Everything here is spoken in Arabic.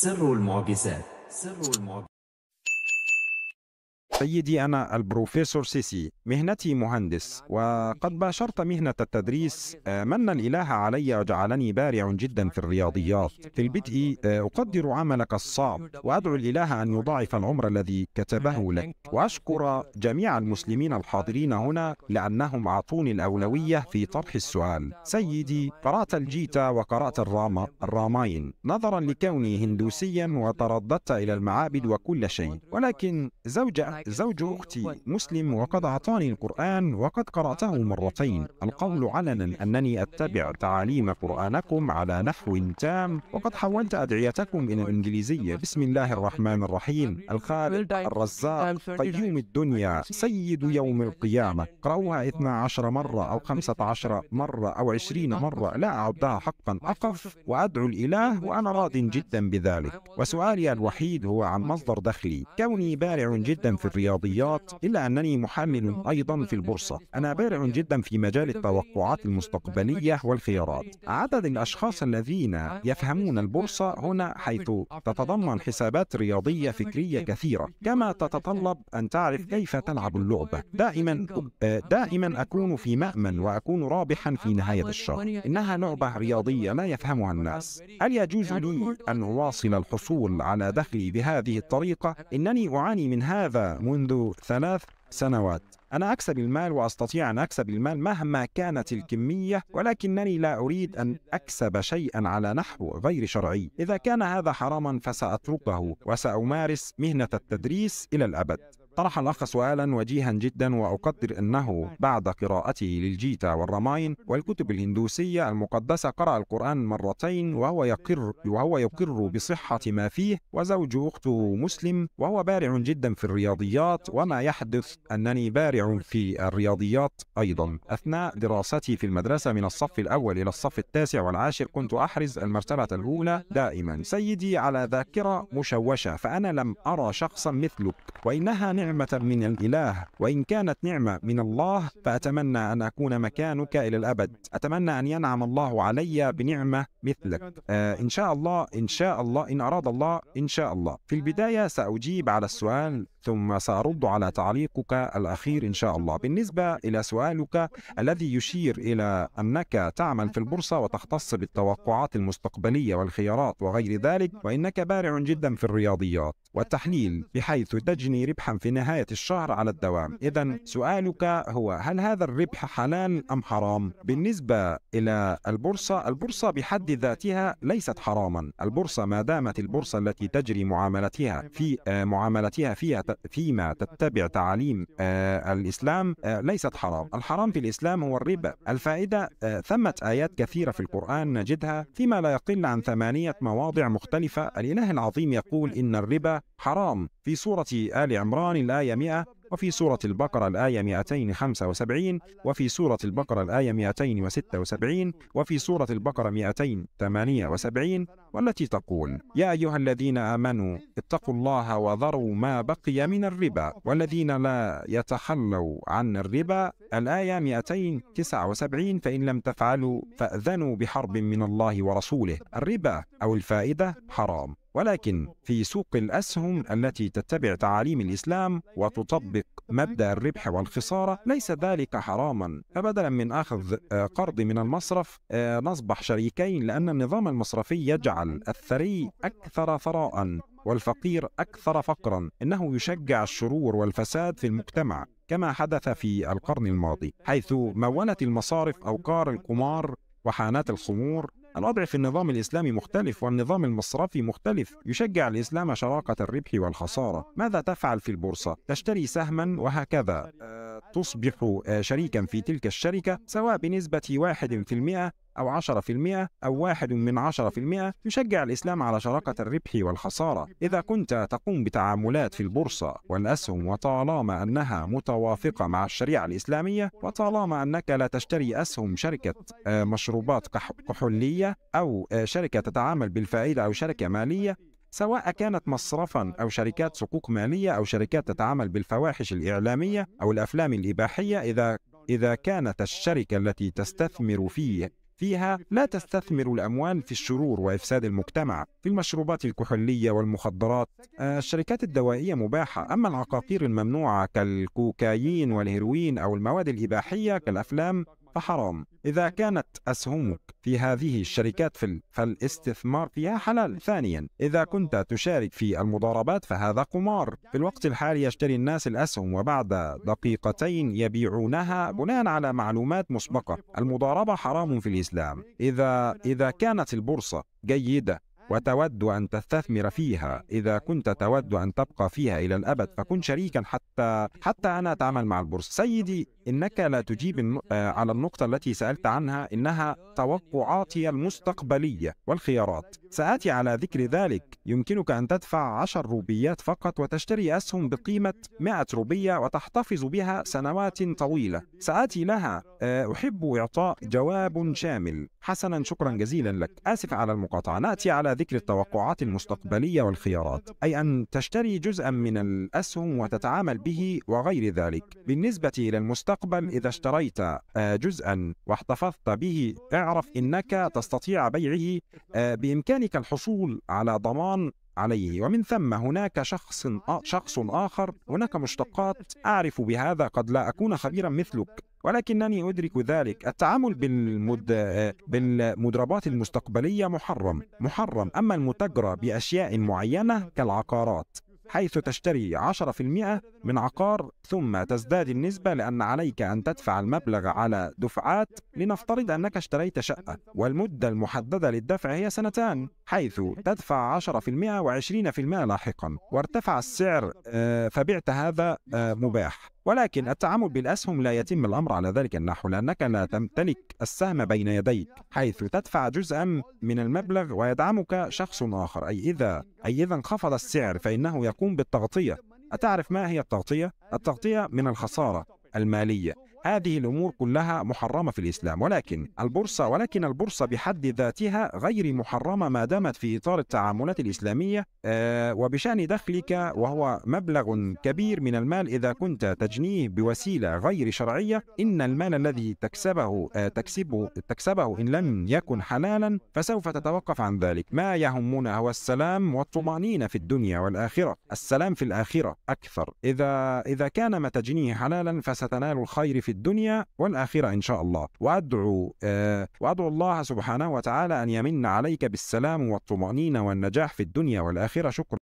سر المعجزات سر المعجزات سيدي أنا البروفيسور سيسي مهنتي مهندس وقد باشرت مهنة التدريس آه، من الإله علي وجعلني بارع جدا في الرياضيات في البدء آه، أقدر عملك الصعب وأدعو الإله أن يضاعف العمر الذي كتبه لك وأشكر جميع المسلمين الحاضرين هنا لأنهم أعطوني الأولوية في طرح السؤال سيدي قرأت الجيتا وقرأت الراما الراماين نظرا لكوني هندوسيا وترددت إلى المعابد وكل شيء ولكن زوجة زوج أختي مسلم وقد أعطاني القرآن وقد قرأته مرتين القول علنا أنني أتبع تعاليم قرآنكم على نحو تام وقد حولت أدعيتكم إلى الإنجليزية بسم الله الرحمن الرحيم الخالق الرزاق قيوم الدنيا سيد يوم القيامة قرأوها 12 مرة أو 15 مرة أو 20 مرة لا أعدها حقا أقف وأدعو الإله وأنا راض جدا بذلك وسؤالي الوحيد هو عن مصدر دخلي كوني بارع جدا في الرياضيات إلا أنني محامل أيضا في البورصة أنا بارع جدا في مجال التوقعات المستقبلية والخيارات عدد الأشخاص الذين يفهمون البورصة هنا حيث تتضمن حسابات رياضية فكرية كثيرة كما تتطلب أن تعرف كيف تلعب اللعبة دائما دائما أكون في مأمن وأكون رابحا في نهاية الشهر إنها لعبة رياضية لا يفهمها الناس هل يجوز لي أن أواصل الحصول على دخلي بهذه الطريقة إنني أعاني من هذا منذ ثلاث سنوات أنا أكسب المال وأستطيع أن أكسب المال مهما كانت الكمية ولكنني لا أريد أن أكسب شيئا على نحو غير شرعي إذا كان هذا حراما فسأتركه وسأمارس مهنة التدريس إلى الأبد طرح الأخ سؤالا وجيها جدا وأقدر أنه بعد قراءته للجيتا والرماين والكتب الهندوسية المقدسة قرأ القرآن مرتين وهو يقر وهو يقر بصحة ما فيه وزوج أخته مسلم وهو بارع جدا في الرياضيات وما يحدث أنني بارع في الرياضيات أيضا أثناء دراستي في المدرسة من الصف الأول إلى الصف التاسع والعاشر كنت أحرز المرتبة الأولى دائما سيدي على ذاكرة مشوشة فأنا لم أرى شخصا مثلك وإنها نعمة نعمة من الإله وإن كانت نعمة من الله فأتمنى أن أكون مكانك إلى الأبد أتمنى أن ينعم الله علي بنعمة مثلك آه إن شاء الله إن شاء الله إن أراد الله إن شاء الله في البداية سأجيب على السؤال ثم سأرد على تعليقك الأخير إن شاء الله بالنسبة إلى سؤالك الذي يشير إلى أنك تعمل في البورصة وتختص بالتوقعات المستقبلية والخيارات وغير ذلك وإنك بارع جدا في الرياضيات والتحليل بحيث تجني ربحا في نهاية الشهر على الدوام إذا سؤالك هو هل هذا الربح حلال أم حرام؟ بالنسبة إلى البورصة البورصة بحد ذاتها ليست حراما البورصة ما دامت البورصة التي تجري معاملتها في آه، معاملتها فيها فيما تتبع تعاليم آه، الإسلام آه، ليست حرام الحرام في الإسلام هو الربا الفائدة ثمة آيات كثيرة في القرآن نجدها فيما لا يقل عن ثمانية مواضع مختلفة الإله العظيم يقول إن الربا حرام في سورة آل عمران الآية 100 وفي سورة البقرة الآية 275 وفي سورة البقرة الآية 276 وفي سورة البقرة 278 والتي تقول يا أيها الذين آمنوا اتقوا الله وذروا ما بقي من الربا والذين لا يتخلوا عن الربا الآية 279 فإن لم تفعلوا فأذنوا بحرب من الله ورسوله الربا أو الفائدة حرام ولكن في سوق الأسهم التي تتبع تعاليم الإسلام وتطبق مبدأ الربح والخسارة ليس ذلك حراما فبدلا من أخذ آه، قرض من المصرف نصبح آه، شريكين لأن النظام المصرفي يجعل الثري أكثر ثراء والفقير أكثر فقرا إنه يشجع الشرور والفساد في المجتمع كما حدث في القرن الماضي حيث مولت المصارف أوقار القمار وحانات الخمور الوضع في النظام الإسلامي مختلف والنظام المصرفي مختلف يشجع الإسلام شراكة الربح والخسارة ماذا تفعل في البورصة؟ تشتري سهما وهكذا آه، تصبح آه، شريكا في تلك الشركة سواء بنسبة 1% أو 10% أو واحد من 10% يشجع الإسلام على شراكة الربح والخسارة إذا كنت تقوم بتعاملات في البورصة والأسهم وطالما أنها متوافقة مع الشريعة الإسلامية وطالما أنك لا تشتري أسهم شركة آه، مشروبات كحولية أو آه، شركة تتعامل بالفائدة أو شركة مالية سواء كانت مصرفا أو شركات صكوك مالية أو شركات تتعامل بالفواحش الإعلامية أو الأفلام الإباحية إذا إذا كانت الشركة التي تستثمر فيه فيها لا تستثمر الأموال في الشرور وإفساد المجتمع في المشروبات الكحولية والمخدرات آه، الشركات الدوائية مباحة أما العقاقير الممنوعة كالكوكايين والهيروين أو المواد الإباحية كالأفلام فحرام إذا كانت أسهمك في هذه الشركات في فالاستثمار فيها حلال ثانيا إذا كنت تشارك في المضاربات فهذا قمار في الوقت الحالي يشتري الناس الأسهم وبعد دقيقتين يبيعونها بناء على معلومات مسبقة المضاربة حرام في الإسلام إذا إذا كانت البورصة جيدة وتود أن تستثمر فيها إذا كنت تود أن تبقى فيها إلى الأبد فكن شريكا حتى حتى أنا أتعامل مع البورصة سيدي إنك لا تجيب آه، على النقطة التي سألت عنها إنها توقعاتي المستقبلية والخيارات سآتي على ذكر ذلك يمكنك أن تدفع 10 روبيات فقط وتشتري أسهم بقيمة 100 روبية وتحتفظ بها سنوات طويلة سآتي لها آه، أحب إعطاء جواب شامل حسنا شكرا جزيلا لك آسف على المقاطعة نأتي على ذكر التوقعات المستقبلية والخيارات أي أن تشتري جزءا من الأسهم وتتعامل به وغير ذلك بالنسبة إلى المستقبل إذا اشتريت آه، جزءا واحتفظت به اعرف إنك تستطيع بيعه آه، بإمكانك الحصول على ضمان عليه ومن ثم هناك شخص شخص آخر هناك مشتقات أعرف بهذا قد لا أكون خبيرا مثلك ولكنني أدرك ذلك التعامل بالمد... بالمضربات المستقبلية محرم محرم أما المتجرة بأشياء معينة كالعقارات حيث تشتري من عقار ثم تزداد النسبة لأن عليك أن تدفع المبلغ على دفعات لنفترض أنك اشتريت شقة والمدة المحددة للدفع هي سنتان حيث تدفع 10% و20% لاحقا وارتفع السعر آه، فبعت هذا آه، مباح ولكن التعامل بالأسهم لا يتم الأمر على ذلك النحو لأنك لا تمتلك السهم بين يديك حيث تدفع جزءا من المبلغ ويدعمك شخص آخر أي إذا أي إذا انخفض السعر فإنه يقوم بالتغطية أتعرف ما هي التغطية؟ التغطية من الخسارة المالية هذه الأمور كلها محرمة في الإسلام ولكن البورصة ولكن البورصة بحد ذاتها غير محرمة ما دامت في إطار التعاملات الإسلامية آه، وبشأن دخلك وهو مبلغ كبير من المال إذا كنت تجنيه بوسيلة غير شرعية إن المال الذي تكسبه آه، تكسبه تكسبه إن لم يكن حلالا فسوف تتوقف عن ذلك ما يهمنا هو السلام والطمأنينة في الدنيا والآخرة السلام في الآخرة أكثر إذا إذا كان ما تجنيه حلالا فستنال الخير في الدنيا والآخرة إن شاء الله وأدعو آه، وأدعو الله سبحانه وتعالى أن يمن عليك بالسلام والطمأنينة والنجاح في الدنيا والآخرة شكرا